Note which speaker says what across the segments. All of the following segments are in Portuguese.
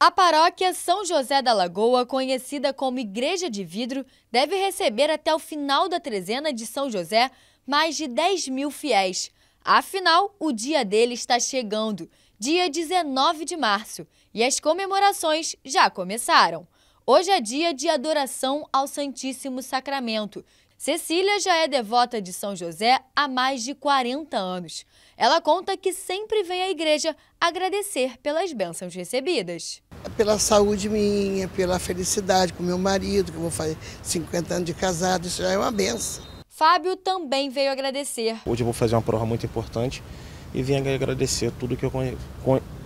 Speaker 1: A paróquia São José da Lagoa, conhecida como Igreja de Vidro, deve receber até o final da trezena de São José mais de 10 mil fiéis. Afinal, o dia dele está chegando, dia 19 de março, e as comemorações já começaram. Hoje é dia de adoração ao Santíssimo Sacramento Cecília já é devota de São José há mais de 40 anos. Ela conta que sempre vem à igreja agradecer pelas bênçãos recebidas.
Speaker 2: É pela saúde minha, pela felicidade com meu marido, que eu vou fazer 50 anos de casado, isso já é uma benção.
Speaker 1: Fábio também veio agradecer.
Speaker 2: Hoje eu vou fazer uma prova muito importante e vim agradecer tudo que eu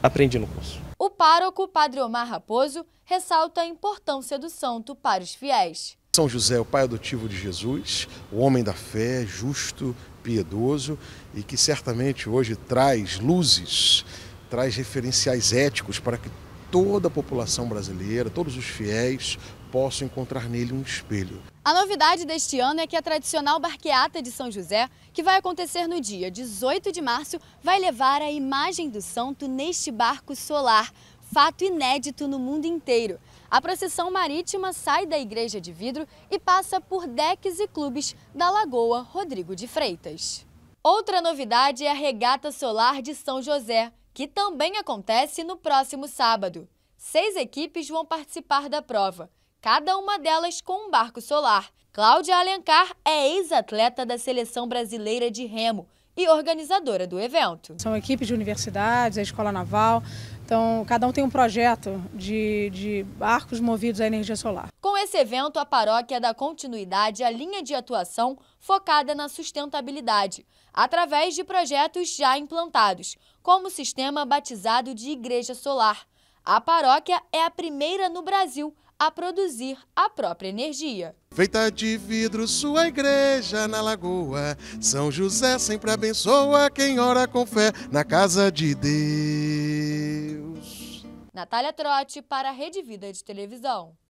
Speaker 2: aprendi no curso.
Speaker 1: O pároco, Padre Omar Raposo, ressalta a importância do santo para os fiéis.
Speaker 2: São José, o pai adotivo de Jesus, o homem da fé, justo, piedoso e que certamente hoje traz luzes, traz referenciais éticos para que toda a população brasileira, todos os fiéis, possam encontrar nele um espelho.
Speaker 1: A novidade deste ano é que a tradicional barqueata de São José, que vai acontecer no dia 18 de março, vai levar a imagem do santo neste barco solar, fato inédito no mundo inteiro. A procissão marítima sai da Igreja de Vidro e passa por decks e clubes da Lagoa Rodrigo de Freitas. Outra novidade é a Regata Solar de São José, que também acontece no próximo sábado. Seis equipes vão participar da prova, cada uma delas com um barco solar. Cláudia Alencar é ex-atleta da Seleção Brasileira de Remo e organizadora do evento. São equipes de universidades, a Escola Naval, então cada um tem um projeto de, de barcos movidos à energia solar. Com esse evento, a paróquia dá continuidade à linha de atuação focada na sustentabilidade, através de projetos já implantados, como o sistema batizado de Igreja Solar. A paróquia é a primeira no Brasil a produzir a própria energia.
Speaker 2: Feita de vidro sua igreja na lagoa, São José sempre abençoa quem ora com fé na casa de Deus.
Speaker 1: Natália Trote para a Rede Vida de Televisão.